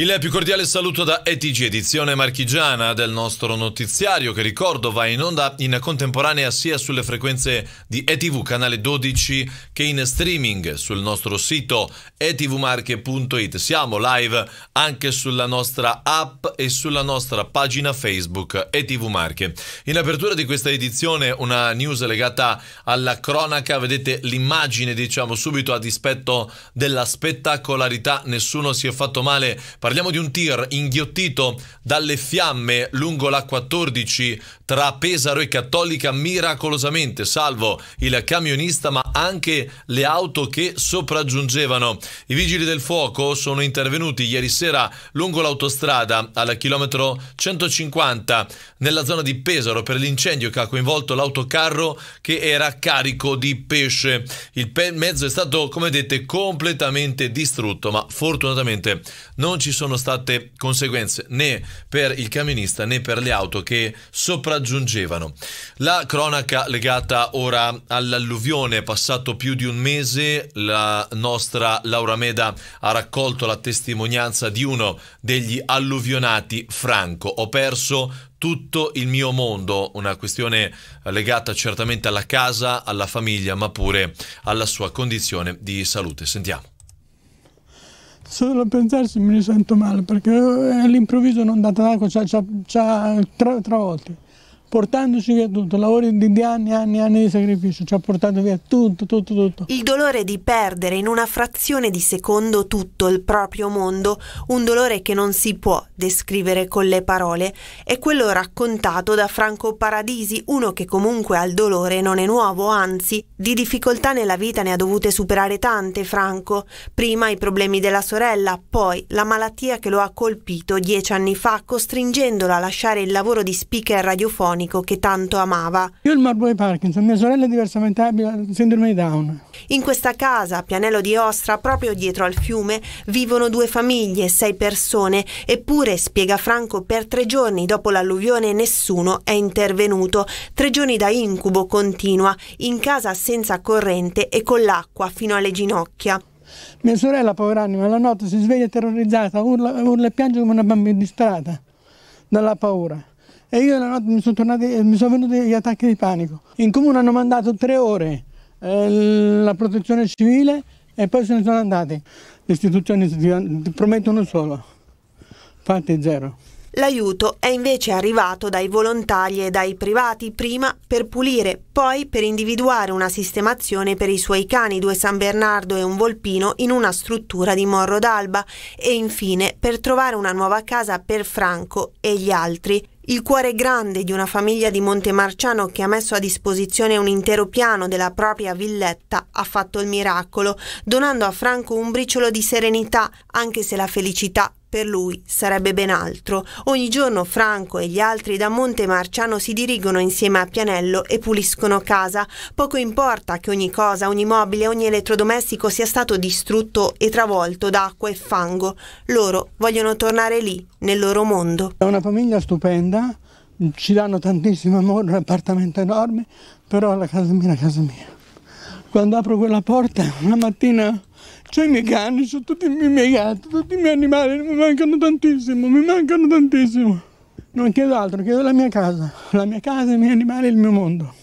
Il più cordiale saluto da ETG, edizione marchigiana del nostro notiziario, che ricordo va in onda in contemporanea sia sulle frequenze di ETV, canale 12, che in streaming sul nostro sito etvmarche.it. Siamo live anche sulla nostra app e sulla nostra pagina Facebook ETV Marche. In apertura di questa edizione una news legata alla cronaca, vedete l'immagine, diciamo subito a dispetto della spettacolarità, nessuno si è fatto male Parliamo di un tir inghiottito dalle fiamme lungo la 14 tra Pesaro e Cattolica miracolosamente, salvo il camionista ma anche le auto che sopraggiungevano. I vigili del fuoco sono intervenuti ieri sera lungo l'autostrada al chilometro 150 nella zona di Pesaro per l'incendio che ha coinvolto l'autocarro che era carico di pesce. Il pe mezzo è stato, come detto, completamente distrutto, ma fortunatamente non ci sono state conseguenze né per il camionista né per le auto che sopraggiungevano raggiungevano. La cronaca legata ora all'alluvione, passato più di un mese, la nostra Laura Meda ha raccolto la testimonianza di uno degli alluvionati Franco. Ho perso tutto il mio mondo, una questione legata certamente alla casa, alla famiglia, ma pure alla sua condizione di salute. Sentiamo. Solo a pensarsi mi sento male perché eh, all'improvviso un'ondata d'acqua ci ha travolti portandoci via tutto, lavori di, di anni e anni e anni di sacrificio, ci ha portato via tutto, tutto, tutto. Il dolore di perdere in una frazione di secondo tutto il proprio mondo, un dolore che non si può descrivere con le parole, è quello raccontato da Franco Paradisi, uno che comunque al dolore non è nuovo, anzi, di difficoltà nella vita ne ha dovute superare tante Franco, prima i problemi della sorella, poi la malattia che lo ha colpito dieci anni fa, costringendolo a lasciare il lavoro di speaker radiofonico cronico che tanto amava. Io il Marbury Parkinson, mia sorella è diversamente abile, sindrome di Down. In questa casa, a Pianello di Ostra, proprio dietro al fiume, vivono due famiglie, sei persone, eppure, spiega Franco, per tre giorni dopo l'alluvione nessuno è intervenuto. Tre giorni da incubo continua, in casa senza corrente e con l'acqua fino alle ginocchia. Mia sorella, povera anima, la notte si sveglia terrorizzata, urla, urla e piange come una bambina distratta dalla paura. E io la notte mi sono, tornati, eh, mi sono venuti gli attacchi di panico. In comune hanno mandato tre ore eh, la protezione civile e poi se ne sono andati. Le istituzioni promettono solo, fate zero. L'aiuto è invece arrivato dai volontari e dai privati prima per pulire, poi per individuare una sistemazione per i suoi cani, due San Bernardo e un Volpino, in una struttura di Morro d'Alba e infine per trovare una nuova casa per Franco e gli altri. Il cuore grande di una famiglia di Montemarciano che ha messo a disposizione un intero piano della propria villetta ha fatto il miracolo, donando a Franco un briciolo di serenità, anche se la felicità per lui sarebbe ben altro. Ogni giorno Franco e gli altri da Monte Marciano si dirigono insieme a Pianello e puliscono casa. Poco importa che ogni cosa, ogni mobile, ogni elettrodomestico sia stato distrutto e travolto da acqua e fango. Loro vogliono tornare lì, nel loro mondo. È una famiglia stupenda, ci danno tantissimo amore, un appartamento enorme, però la casa mia è la casa mia. Quando apro quella porta una mattina C'ho i miei cani, c'ho tutti i miei gatti, tutti i miei animali, mi mancano tantissimo, mi mancano tantissimo. Non chiedo altro, chiedo la mia casa. La mia casa, i miei animali e il mio mondo.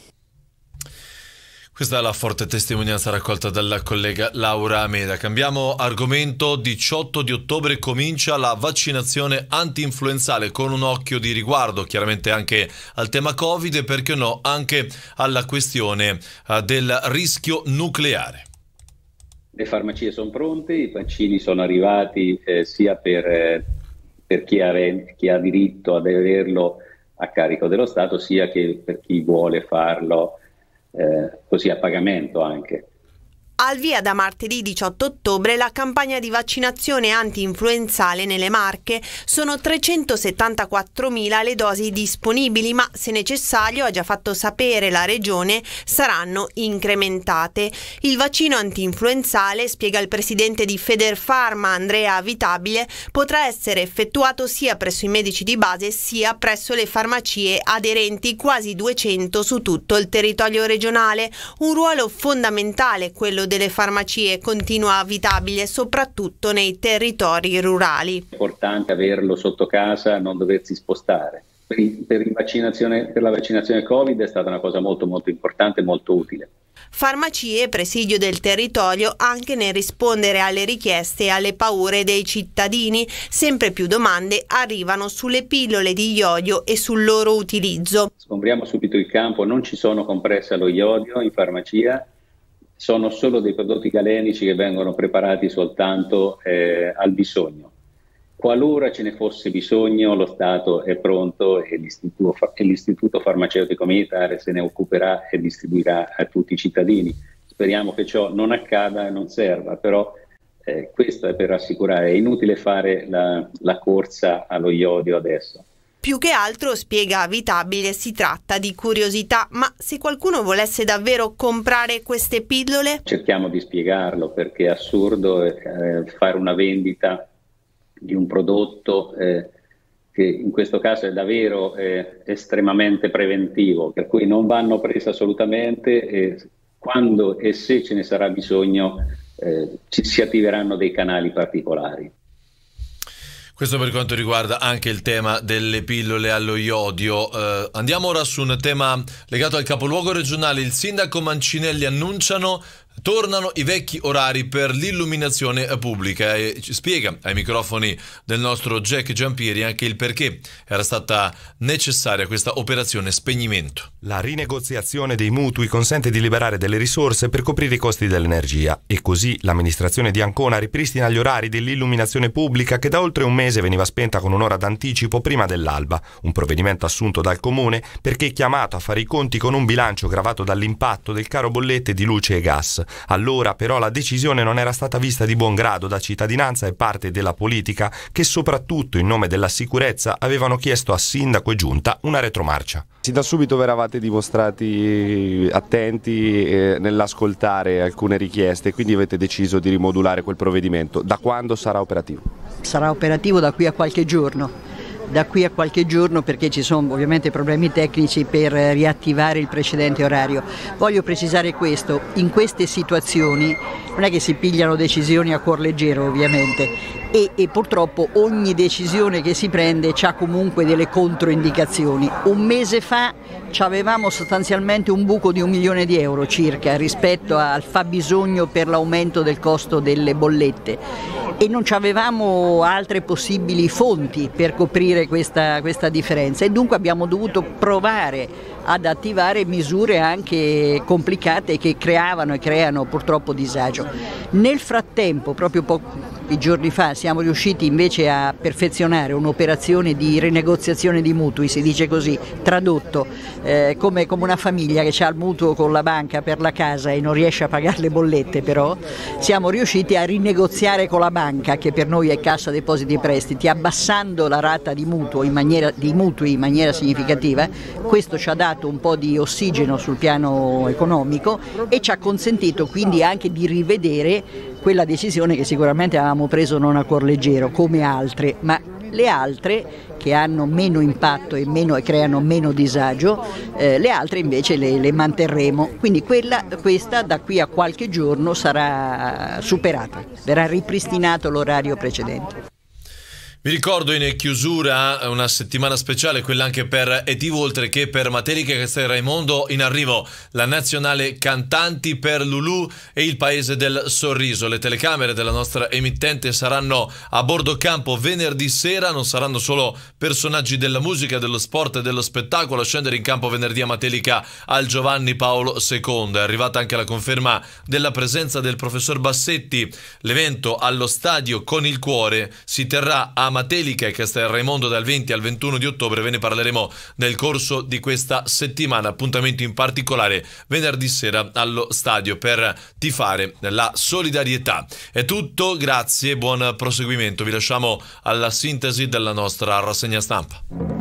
Questa è la forte testimonianza raccolta dalla collega Laura Ameda. Cambiamo argomento. 18 di ottobre comincia la vaccinazione anti-influenzale con un occhio di riguardo chiaramente anche al tema Covid e perché no anche alla questione eh, del rischio nucleare le farmacie sono pronte, i vaccini sono arrivati eh, sia per, eh, per chi, ha, chi, ha, diritto ad averlo a carico dello Stato, sia che per chi vuole farlo eh, così a pagamento anche. Al via da martedì 18 ottobre la campagna di vaccinazione anti-influenzale nelle Marche. Sono 374.000 le dosi disponibili, ma se necessario, ha già fatto sapere la Regione, saranno incrementate. Il vaccino anti-influenzale, spiega il presidente di Federfarma Andrea Vitabile, potrà essere effettuato sia presso i medici di base sia presso le farmacie aderenti, quasi 200 su tutto il territorio regionale. Un ruolo fondamentale quello delle farmacie continua abitabile soprattutto nei territori rurali. È importante averlo sotto casa, non doversi spostare. Per, per, la vaccinazione Covid è stata una cosa molto molto importante e molto utile. Farmacie, presidio del territorio, anche nel rispondere alle richieste e alle paure dei cittadini. Sempre più domande arrivano sulle pillole di iodio e sul loro utilizzo. Scombriamo subito il campo, non ci sono compresse allo iodio in farmacia, sono solo dei prodotti galenici che vengono preparati soltanto eh, al bisogno. Qualora ce ne fosse bisogno, lo Stato è pronto e l'Istituto, e l'Istituto Farmaceutico Militare se ne occuperà e distribuirà a tutti i cittadini. Speriamo che ciò non accada e non serva, però eh, questo è per rassicurare, è inutile fare la, la corsa allo iodio adesso. Più che altro, spiega Vitabile si tratta di curiosità, ma se qualcuno volesse davvero comprare queste pillole? Cerchiamo di spiegarlo perché è assurdo eh, eh, fare una vendita di un prodotto eh, che in questo caso è davvero eh, estremamente preventivo, per cui non vanno prese assolutamente e quando e se ce ne sarà bisogno eh, ci si attiveranno dei canali particolari. Questo per quanto riguarda anche il tema delle pillole allo iodio. Eh, andiamo ora su un tema legato al capoluogo regionale. Il sindaco Mancinelli annunciano Tornano i vecchi orari per l'illuminazione pubblica e ci spiega ai microfoni del nostro Jack Giampieri anche il perché era stata necessaria questa operazione spegnimento. La rinegoziazione dei mutui consente di liberare delle risorse per coprire i costi dell'energia e così l'amministrazione di Ancona ripristina gli orari dell'illuminazione pubblica che da oltre un mese veniva spenta con un'ora d'anticipo prima dell'alba, un provvedimento assunto dal comune perché chiamato a fare i conti con un bilancio gravato dall'impatto del caro bollette di luce e gas allora però la decisione non era stata vista di buon grado da cittadinanza e parte della politica che soprattutto in nome della sicurezza avevano chiesto a sindaco e giunta una retromarcia. Sin da subito vi eravate dimostrati eh, attenti eh, nell'ascoltare alcune richieste, e quindi avete deciso di rimodulare quel provvedimento. Da quando sarà operativo? Sarà operativo da qui a qualche giorno da qui a qualche giorno perché ci sono ovviamente problemi tecnici per eh, riattivare il precedente orario. Voglio precisare questo, in queste situazioni non è che si pigliano decisioni a cuor leggero ovviamente, e, e, purtroppo ogni decisione che si prende ha comunque delle controindicazioni. Un mese fa avevamo sostanzialmente un buco di un milione di euro circa rispetto al fabbisogno per l'aumento del costo delle bollette e non avevamo altre possibili fonti per coprire questa, questa differenza e dunque abbiamo dovuto provare ad attivare misure anche complicate che creavano e creano purtroppo disagio. Nel frattempo, proprio pochi giorni fa, siamo riusciti invece a perfezionare un'operazione di rinegoziazione di mutui, si dice così, tradotto, eh, come, come, una famiglia che ha il mutuo con la banca per la casa e non riesce a pagare le bollette però, siamo riusciti a rinegoziare con la banca, che per noi è Cassa Depositi e Prestiti, abbassando la rata di, mutuo in maniera, di mutui in maniera significativa, questo ci ha dato dato un po' di ossigeno sul piano economico e ci ha consentito quindi anche di rivedere quella decisione che sicuramente avevamo preso non a cuor leggero come altre, ma le altre che hanno meno impatto e, meno, e creano meno disagio, eh, le altre invece le, le manterremo. Quindi quella, questa da qui a qualche giorno sarà superata, verrà ripristinato l'orario precedente. Vi ricordo in chiusura una settimana speciale, quella anche per Etiv oltre che per Materica che sta in Raimondo. In arrivo la nazionale cantanti per Lulù e il paese del sorriso. Le telecamere della nostra emittente saranno a bordo campo venerdì sera, non saranno solo personaggi della musica, dello sport e dello spettacolo a scendere in campo venerdì a Matelica al Giovanni Paolo II. È arrivata anche la conferma della presenza del professor Bassetti. L'evento allo stadio con il cuore si terrà a Matelica e Castel Raimondo dal 20 al 21 di ottobre. Ve ne parleremo nel corso di questa settimana. Appuntamento in particolare venerdì sera allo stadio per tifare la solidarietà. È tutto, grazie, e buon proseguimento. Vi lasciamo alla sintesi della nostra rassegna stampa.